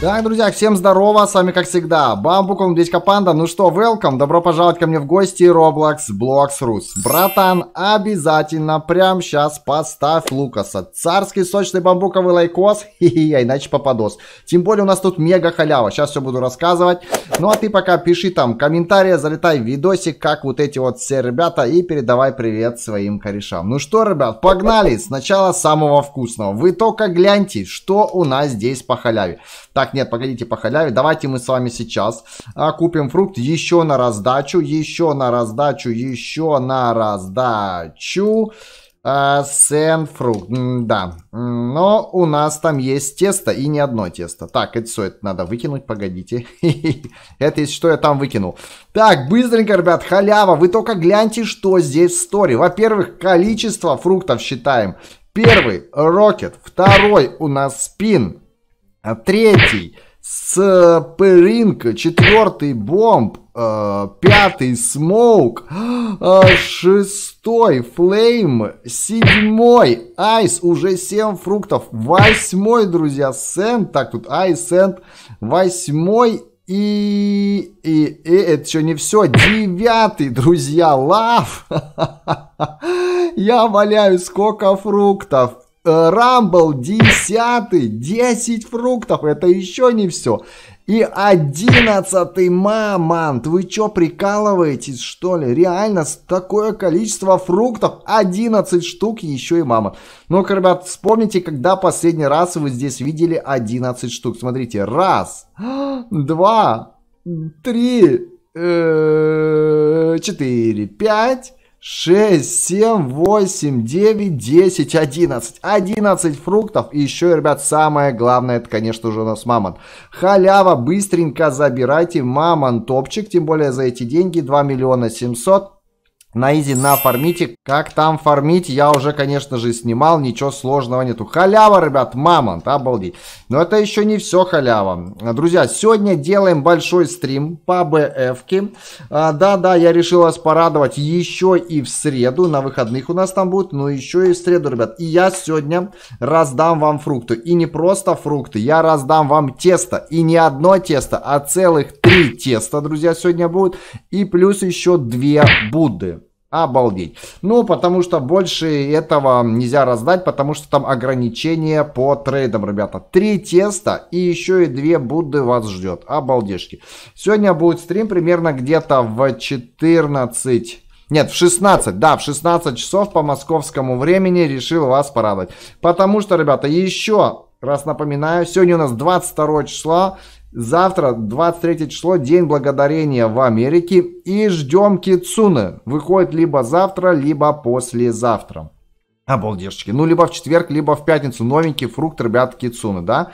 Так, друзья, всем здорово, с вами как всегда Бамбуком, здесь Капанда. Ну что, welcome, добро пожаловать ко мне в гости Roblox Blocks Rus. Братан, обязательно прям сейчас поставь Лукаса. Царский сочный бамбуковый лайкос, хе-хе, иначе попадос. Тем более у нас тут мега халява, сейчас все буду рассказывать. Ну а ты пока пиши там комментарии, залетай в видосик, как вот эти вот все ребята, и передавай привет своим корешам. Ну что, ребят, погнали, сначала самого вкусного. Вы только гляньте, что у нас здесь по халяве. Так, так, нет, погодите, по халяве. Давайте мы с вами сейчас а, купим фрукт еще на раздачу, еще на раздачу, еще на раздачу. А, Сен-фрукт, да. Но у нас там есть тесто и не одно тесто. Так, это все, это надо выкинуть, погодите. Это есть что я там выкинул. Так, быстренько, ребят, халява. Вы только гляньте, что здесь в сторе. Во-первых, количество фруктов считаем. Первый – Рокет. Второй у нас спин. А третий с э, пыринка, четвертый бомб, э, пятый смоук, э, шестой флейм, седьмой айс, уже семь фруктов, восьмой, друзья, сент, так тут айс, сент, восьмой и, и, и это еще не все. Девятый, друзья, лав. Я валяю сколько фруктов. Э, Рамбл 10, 10 фруктов, это еще не все. И 11 мамонт, вы что, прикалываетесь что ли? Реально, такое количество фруктов, 11 штук, еще и мамонт. Ну-ка, ребят, вспомните, когда последний раз вы здесь видели 11 штук. Смотрите, раз, два, три, э, четыре, пять. 6, 7, 8, 9, 10, 11. 11 фруктов. И еще, ребят, самое главное, это, конечно же, у нас мамонт. Халява, быстренько забирайте топчик, Тем более за эти деньги 2 миллиона 700 на изи на фармите. Как там фармить, я уже, конечно же, снимал, ничего сложного нету. Халява, ребят, мамонт, обалдеть. Но это еще не все халява. Друзья, сегодня делаем большой стрим по БФке. А, Да-да, я решил вас порадовать еще и в среду, на выходных у нас там будет, но еще и в среду, ребят. И я сегодня раздам вам фрукты. И не просто фрукты, я раздам вам тесто. И не одно тесто, а целых три теста, друзья, сегодня будет. И плюс еще две Будды. Обалдеть. Ну, потому что больше этого нельзя раздать, потому что там ограничения по трейдам, ребята. Три теста и еще и две Будды вас ждет. Обалдешки. Сегодня будет стрим примерно где-то в 14... Нет, в 16, да, в 16 часов по московскому времени решил вас порадовать. Потому что, ребята, еще раз напоминаю, сегодня у нас 22 числа, Завтра, 23 число, День Благодарения в Америке. И ждем Китсуны. Выходит либо завтра, либо послезавтра. Обалдежечки. Ну, либо в четверг, либо в пятницу. Новенький фрукт, ребят, кицуны, да?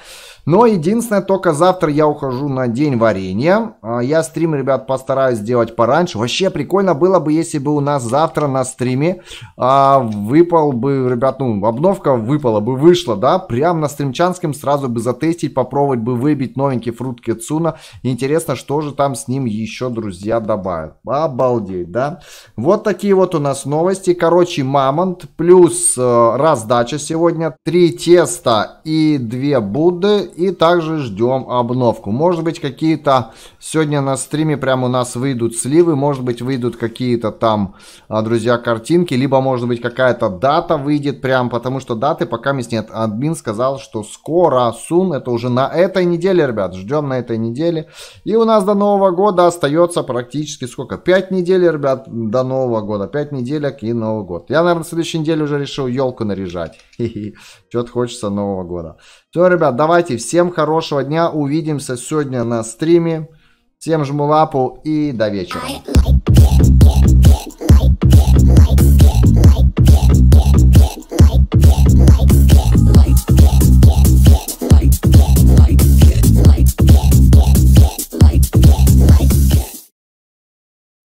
Но единственное, только завтра я ухожу на день варенья. А, я стрим, ребят, постараюсь сделать пораньше. Вообще прикольно было бы, если бы у нас завтра на стриме а, выпал бы, ребят, ну, обновка выпала бы, вышла, да? Прям на стримчанском сразу бы затестить, попробовать бы выбить новенький фрукт кицуна. Интересно, что же там с ним еще, друзья, добавят. Обалдеть, да? Вот такие вот у нас новости. Короче, мамонт плюс плюс э, раздача сегодня, три теста и две Будды. И также ждем обновку. Может быть какие-то сегодня на стриме прямо у нас выйдут сливы, может быть выйдут какие-то там, э, друзья, картинки. Либо может быть какая-то дата выйдет прям, потому что даты пока мест нет. Админ сказал, что скоро, сун, это уже на этой неделе, ребят. Ждем на этой неделе. И у нас до Нового года остается практически сколько? Пять недель, ребят, до Нового года. пять неделек и Новый год. Я, наверное, в следующей неделе уже решил елку наряжать. Что-то хочется Нового года. Все, ребят, давайте. Всем хорошего дня. Увидимся сегодня на стриме. Всем жму лапу и до вечера.